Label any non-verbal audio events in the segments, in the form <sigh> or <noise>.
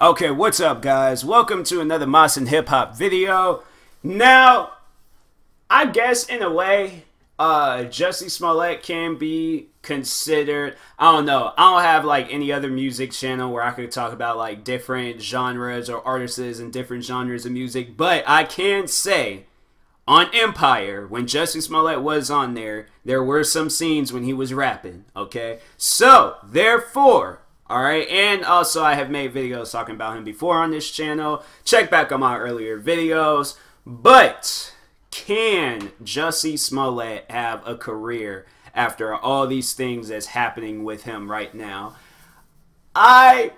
Okay, what's up guys? Welcome to another Moss and Hip Hop video. Now, I guess in a way, uh, Jesse Smollett can be considered, I don't know, I don't have like any other music channel where I could talk about like different genres or artists and different genres of music, but I can say on Empire, when Jesse Smollett was on there, there were some scenes when he was rapping, okay? So, therefore, Alright, and also I have made videos talking about him before on this channel. Check back on my earlier videos. But can Jussie Smollett have a career after all these things that's happening with him right now? I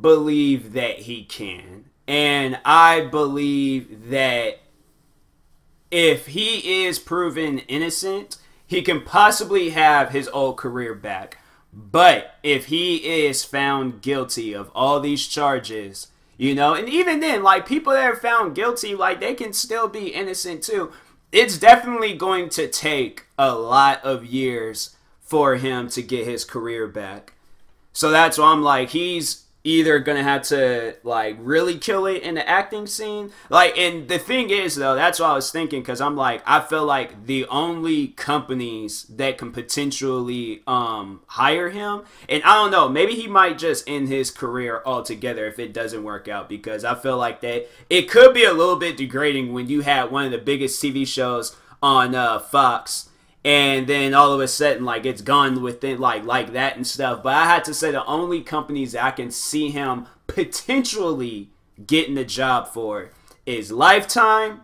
believe that he can. And I believe that if he is proven innocent, he can possibly have his old career back. But if he is found guilty of all these charges, you know, and even then, like people that are found guilty, like they can still be innocent too. It's definitely going to take a lot of years for him to get his career back. So that's why I'm like, he's either gonna have to like really kill it in the acting scene like and the thing is though that's what i was thinking because i'm like i feel like the only companies that can potentially um hire him and i don't know maybe he might just end his career altogether if it doesn't work out because i feel like that it could be a little bit degrading when you had one of the biggest tv shows on uh fox and then all of a sudden like it's gone within like like that and stuff. But I had to say the only companies I can see him potentially getting a job for is Lifetime,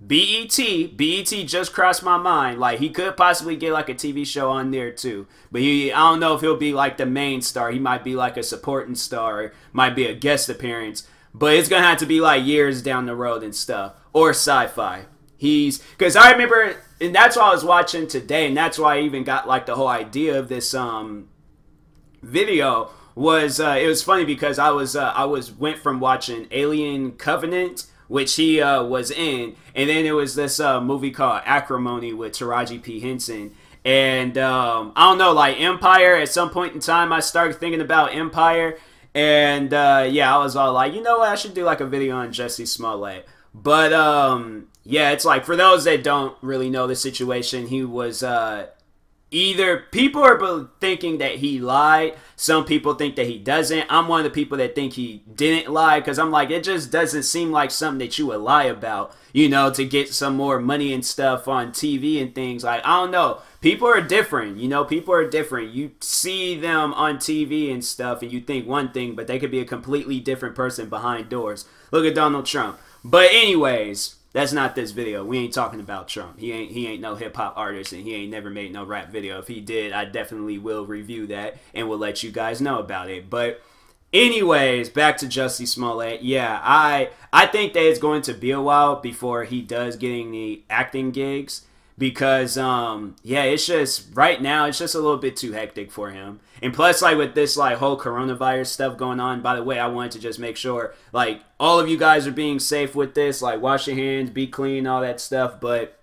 BET. BET just crossed my mind. Like he could possibly get like a TV show on there too. But he I don't know if he'll be like the main star. He might be like a supporting star, might be a guest appearance. But it's gonna have to be like years down the road and stuff. Or sci-fi. He's because I remember and that's why I was watching today, and that's why I even got like the whole idea of this um video was uh, it was funny because I was uh, I was went from watching Alien Covenant which he uh, was in, and then it was this uh, movie called Acrimony with Taraji P Henson. And um, I don't know, like Empire. At some point in time, I started thinking about Empire, and uh, yeah, I was all like, you know what, I should do like a video on Jesse Smollett. But um, yeah, it's like for those that don't really know the situation, he was uh, either people are thinking that he lied, some people think that he doesn't. I'm one of the people that think he didn't lie because I'm like, it just doesn't seem like something that you would lie about, you know, to get some more money and stuff on TV and things. Like, I don't know. People are different, you know, people are different. You see them on TV and stuff and you think one thing, but they could be a completely different person behind doors. Look at Donald Trump. But, anyways. That's not this video. We ain't talking about Trump. He ain't he ain't no hip hop artist and he ain't never made no rap video. If he did, I definitely will review that and will let you guys know about it. But anyways, back to Jussie Smollett. Yeah, I I think that it's going to be a while before he does getting the acting gigs because um yeah it's just right now it's just a little bit too hectic for him and plus like with this like whole coronavirus stuff going on by the way i wanted to just make sure like all of you guys are being safe with this like wash your hands be clean all that stuff but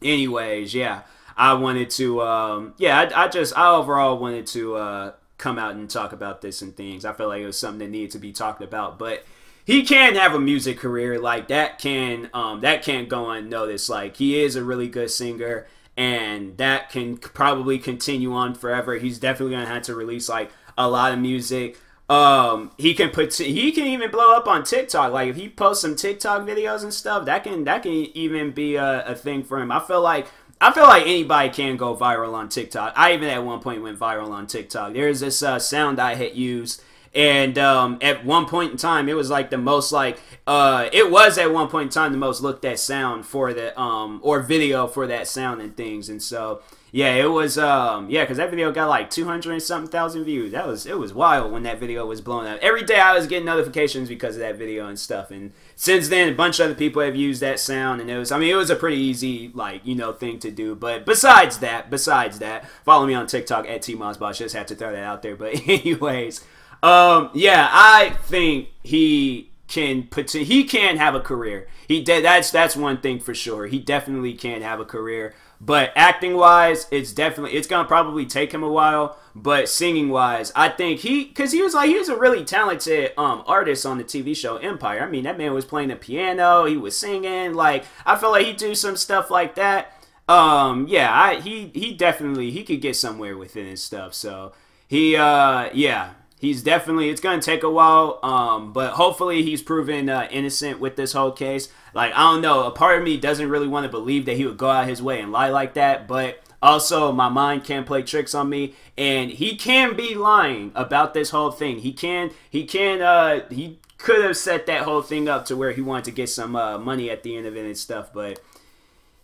anyways yeah i wanted to um yeah i, I just i overall wanted to uh come out and talk about this and things i felt like it was something that needed to be talked about but he can have a music career like that can um that can't go unnoticed like he is a really good singer and that can probably continue on forever he's definitely gonna have to release like a lot of music um he can put he can even blow up on tiktok like if he posts some tiktok videos and stuff that can that can even be a, a thing for him i feel like I feel like anybody can go viral on TikTok. I even at one point went viral on TikTok. There's this uh, sound I had used and um, at one point in time, it was like the most like uh, it was at one point in time the most looked at sound for the um, or video for that sound and things. And so yeah, it was um, yeah, because that video got like two hundred and something thousand views. That was it was wild when that video was blowing up. Every day I was getting notifications because of that video and stuff. And since then, a bunch of other people have used that sound, and it was I mean it was a pretty easy like you know thing to do. But besides that, besides that, follow me on TikTok at T Just had to throw that out there. But <laughs> anyways. Um, yeah, I think he can put he can have a career. He de- that's that's one thing for sure. He definitely can have a career. But acting wise, it's definitely it's gonna probably take him a while. But singing wise, I think he because he was like he was a really talented um artist on the TV show Empire. I mean that man was playing the piano, he was singing. Like I feel like he do some stuff like that. Um yeah, I he he definitely he could get somewhere within his stuff. So he uh yeah he's definitely it's going to take a while um, but hopefully he's proven uh, innocent with this whole case like i don't know a part of me doesn't really want to believe that he would go out his way and lie like that but also my mind can play tricks on me and he can be lying about this whole thing he can he can uh he could have set that whole thing up to where he wanted to get some uh, money at the end of it and stuff but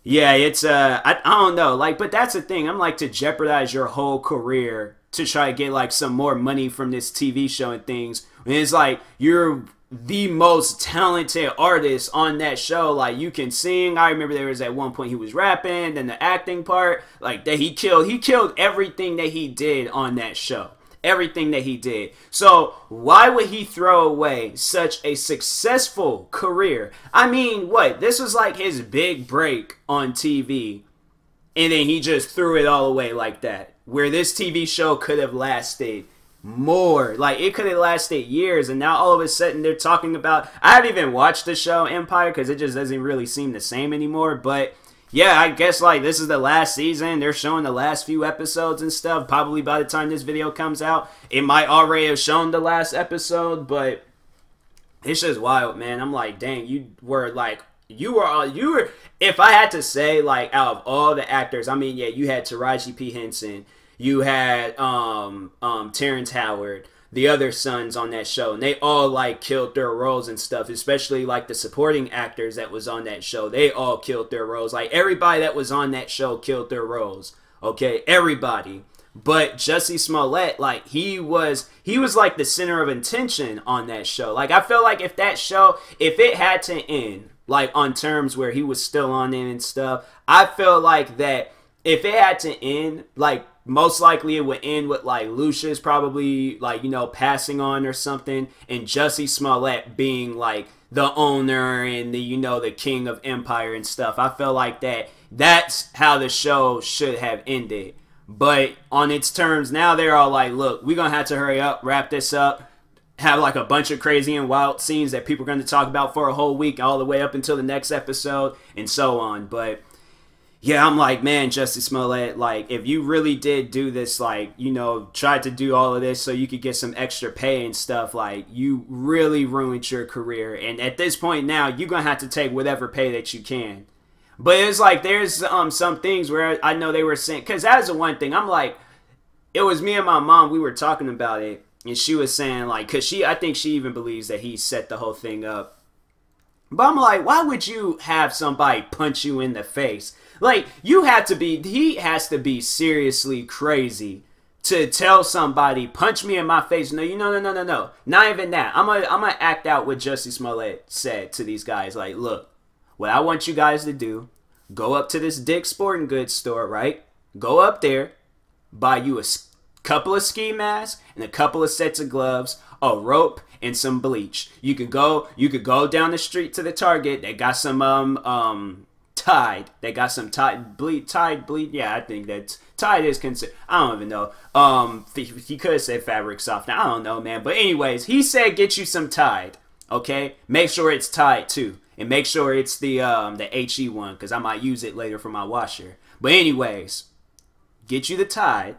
yeah it's uh I, I don't know like but that's the thing i'm like to jeopardize your whole career to try to get like some more money from this TV show and things. And it's like you're the most talented artist on that show. Like you can sing. I remember there was at one point he was rapping, then the acting part. Like that he killed. He killed everything that he did on that show. Everything that he did. So why would he throw away such a successful career? I mean, what? This was like his big break on TV. And then he just threw it all away like that where this TV show could have lasted more. Like it could have lasted years, and now all of a sudden they're talking about. I haven't even watched the show Empire because it just doesn't really seem the same anymore. But yeah, I guess like this is the last season. They're showing the last few episodes and stuff. Probably by the time this video comes out, it might already have shown the last episode. But it's just wild, man. I'm like, dang, you were like you were all, you were if I had to say like out of all the actors, I mean yeah, you had Taraji P Henson, you had um, um, Terrence Howard, the other sons on that show, and they all like killed their roles and stuff. Especially like the supporting actors that was on that show, they all killed their roles. Like everybody that was on that show killed their roles. Okay, everybody. But Jesse Smollett, like he was, he was like the center of intention on that show. Like I feel like if that show, if it had to end, like on terms where he was still on it and stuff, I felt like that if it had to end, like most likely it would end with like Lucius probably like you know passing on or something, and Jussie Smollett being like the owner and the you know the king of Empire and stuff. I felt like that that's how the show should have ended. But on its terms, now they're all like, look, we're gonna have to hurry up, wrap this up have like a bunch of crazy and wild scenes that people are going to talk about for a whole week all the way up until the next episode and so on but yeah, I'm like, man, Justice Smollett, like, if you really did do this, like, you know, tried to do all of this so you could get some extra pay and stuff, like, you really ruined your career. And at this point now, you're going to have to take whatever pay that you can. But it's like, there's um some things where I know they were saying, because that's the one thing, I'm like, it was me and my mom, we were talking about it, and she was saying, like, because she, I think she even believes that he set the whole thing up but I'm like, why would you have somebody punch you in the face? Like, you have to be, he has to be seriously crazy to tell somebody, punch me in my face. No, you know, no, no, no, no. Not even that. I'm going to I'm gonna act out what Jussie Smollett said to these guys. Like, look, what I want you guys to do, go up to this Dick Sporting Goods store, right? Go up there, buy you a couple of ski masks and a couple of sets of gloves, a rope, and some bleach. You could go you could go down the street to the Target. They got some um um Tide. They got some Tide bleed Tide bleed. Yeah, I think that Tide is considered. I don't even know. Um, he could say fabric softener. I don't know, man. But anyways, he said get you some Tide. Okay, make sure it's Tide too, and make sure it's the um the HE one because I might use it later for my washer. But anyways, get you the Tide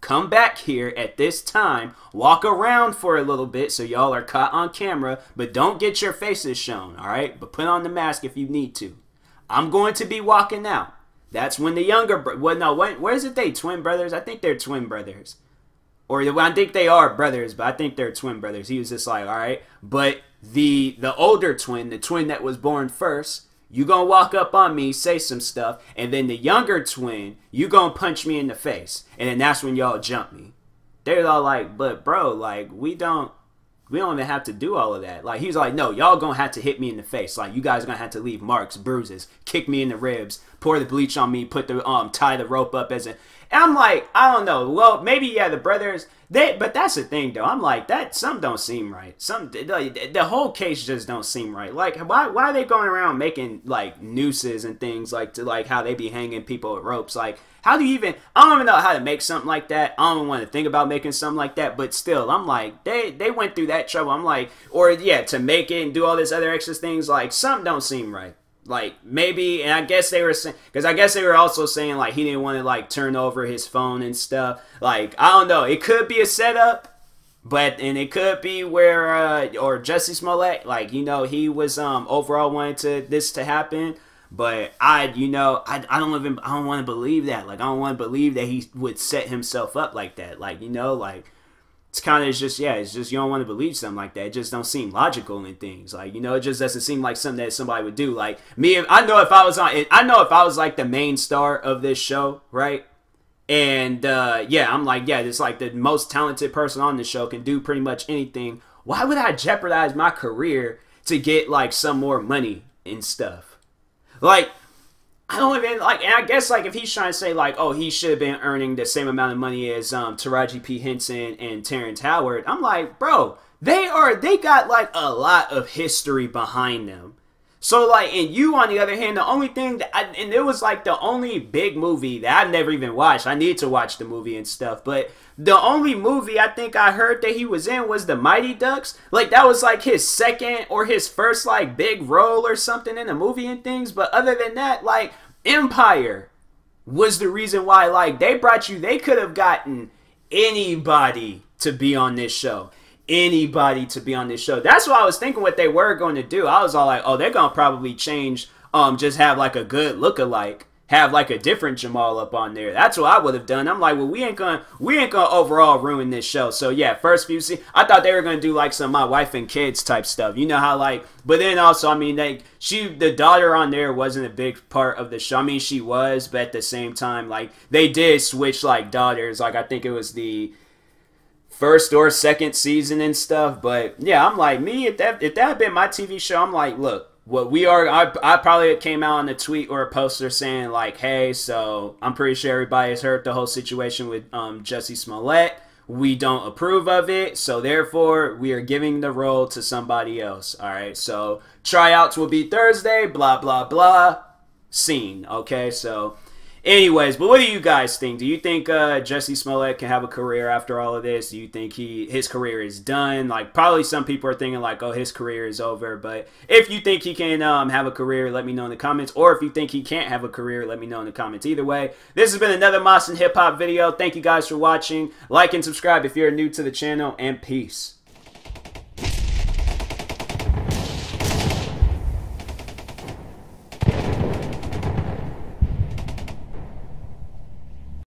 come back here at this time, walk around for a little bit so y'all are caught on camera, but don't get your faces shown, all right? But put on the mask if you need to. I'm going to be walking out. That's when the younger, bro- well, no, where is it they twin brothers? I think they're twin brothers. Or well, I think they are brothers, but I think they're twin brothers. He was just like, all right. But the the older twin, the twin that was born first, you gonna walk up on me, say some stuff, and then the younger twin, you gonna punch me in the face, and then that's when y'all jump me. They're all like, but bro, like we don't, we don't even have to do all of that. Like he's like, no, y'all gonna have to hit me in the face. Like you guys gonna have to leave marks, bruises, kick me in the ribs, pour the bleach on me, put the um, tie the rope up as a. I'm like, I don't know. Well, maybe yeah, the brothers. They, but that's the thing though. I'm like that. Some don't seem right. Some like, the whole case just don't seem right. Like why why are they going around making like nooses and things like to like how they be hanging people with ropes? Like how do you even? I don't even know how to make something like that. I don't even want to think about making something like that. But still, I'm like they they went through that trouble. I'm like or yeah to make it and do all this other extra things. Like some don't seem right like maybe and i guess they were saying because i guess they were also saying like he didn't want to like turn over his phone and stuff like i don't know it could be a setup but and it could be where uh or jesse smollett like you know he was um overall wanted to this to happen but i you know i, I don't even i don't want to believe that like i don't want to believe that he would set himself up like that like you know like it's kind of just yeah, it's just you don't want to believe something like that. It just don't seem logical in things. Like you know, it just doesn't seem like something that somebody would do. Like me, if, I know if I was on, I know if I was like the main star of this show, right? And uh, yeah, I'm like yeah, it's like the most talented person on the show can do pretty much anything. Why would I jeopardize my career to get like some more money and stuff? Like I don't even like, and I guess like if he's trying to say like, oh, he should have been earning the same amount of money as um, Taraji P Henson and Terrence Howard. I'm like, bro, they are they got like a lot of history behind them. So like, and you on the other hand, the only thing that I, and it was like the only big movie that I never even watched. I need to watch the movie and stuff, but the only movie I think I heard that he was in was The Mighty Ducks. Like that was like his second or his first like big role or something in a movie and things. But other than that, like Empire was the reason why like they brought you. They could have gotten anybody to be on this show anybody to be on this show. That's what I was thinking what they were going to do. I was all like, oh, they're going to probably change, um, just have like a good lookalike. have like a different Jamal up on there. That's what I would have done. I'm like, well, we ain't going to we ain't going to overall ruin this show. So yeah, first few see, I thought they were going to do like some my wife and kids type stuff. You know how like, but then also, I mean, like she the daughter on there wasn't a big part of the show. I mean, she was, but at the same time, like they did switch like daughters. Like I think it was the first or second season and stuff. But yeah, I'm like me. If that if that had been my TV show, I'm like, look, what we are. I I probably came out on a tweet or a poster saying like, hey, so I'm pretty sure everybody has heard the whole situation with um, Jesse Smollett. We don't approve of it, so therefore we are giving the role to somebody else. All right, so tryouts will be Thursday. Blah blah blah. Scene. Okay, so Anyways, but what do you guys think? Do you think uh, Jesse Smollett can have a career after all of this? Do you think he his career is done? Like probably some people are thinking like, oh, his career is over. But if you think he can um, have a career, let me know in the comments. Or if you think he can't have a career, let me know in the comments. Either way, this has been another Moss and Hip Hop video. Thank you guys for watching. Like and subscribe if you're new to the channel. And peace.